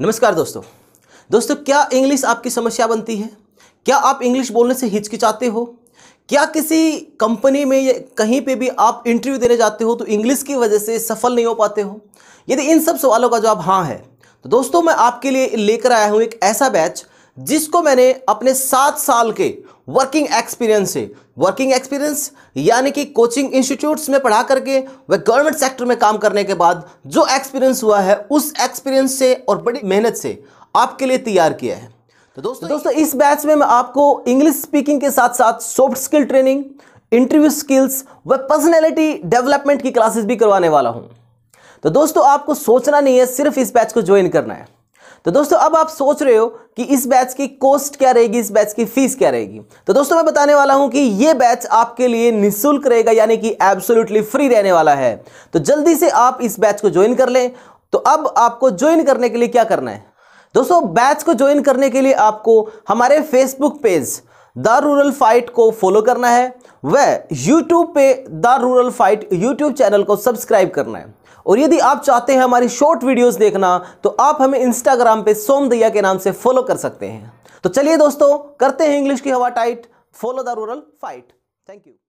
नमस्कार दोस्तों दोस्तों क्या इंग्लिश आपकी समस्या बनती है क्या आप इंग्लिश बोलने से हिचकिचाते हो क्या किसी कंपनी में या कहीं पे भी आप इंटरव्यू देने जाते हो तो इंग्लिश की वजह से सफल नहीं हो पाते हो यदि इन सब सवालों का जवाब हाँ है तो दोस्तों मैं आपके लिए लेकर आया हूँ एक ऐसा बैच जिसको मैंने अपने सात साल के वर्किंग एक्सपीरियंस से वर्किंग एक्सपीरियंस यानी कि कोचिंग इंस्टीट्यूट्स में पढ़ा करके वह गवर्नमेंट सेक्टर में काम करने के बाद जो एक्सपीरियंस हुआ है उस एक्सपीरियंस से और बड़ी मेहनत से आपके लिए तैयार किया है तो दोस्तों दोस्तों इस बैच में मैं आपको इंग्लिश स्पीकिंग के साथ साथ soft skill training interview skills व पर्सनैलिटी डेवलपमेंट की क्लासेस भी करवाने वाला हूँ तो दोस्तों आपको सोचना नहीं है सिर्फ इस बैच को ज्वाइन करना है तो दोस्तों अब आप सोच रहे हो कि इस बैच की कॉस्ट क्या रहेगी इस बैच की फीस क्या रहेगी तो दोस्तों मैं बताने वाला हूं कि यह बैच आपके लिए निःशुल्क रहेगा यानी कि एब्सोल्युटली फ्री रहने वाला है तो जल्दी से आप इस बैच को ज्वाइन कर लें तो अब आपको ज्वाइन करने के लिए क्या करना है दोस्तों बैच को ज्वाइन करने के लिए आपको हमारे Facebook page the rural fight को फॉलो करना है वह यूट्यूब पे the rural fight YouTube channel को सब्सक्राइब करना है और यदि आप चाहते हैं हमारी शॉर्ट वीडियोस देखना तो आप हमें इंस्टाग्राम पे सोम के नाम से फॉलो कर सकते हैं तो चलिए दोस्तों करते हैं इंग्लिश की हवा tight follow the rural fight thank you